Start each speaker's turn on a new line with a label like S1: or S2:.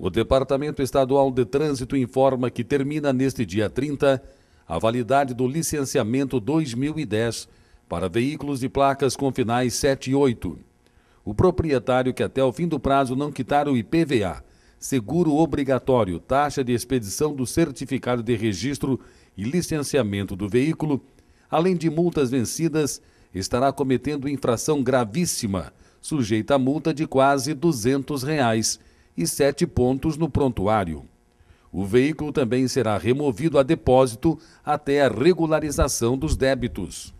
S1: O Departamento Estadual de Trânsito informa que termina neste dia 30 a validade do licenciamento 2010 para veículos de placas com finais 7 e 8. O proprietário que até o fim do prazo não quitar o IPVA, seguro obrigatório, taxa de expedição do certificado de registro e licenciamento do veículo, além de multas vencidas, estará cometendo infração gravíssima, sujeita a multa de quase R$ 200. Reais e sete pontos no prontuário. O veículo também será removido a depósito até a regularização dos débitos.